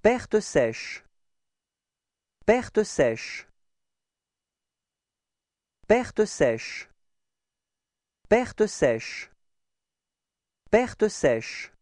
Perte sèche. Perte sèche. Perte sèche. Perte sèche. Perte sèche.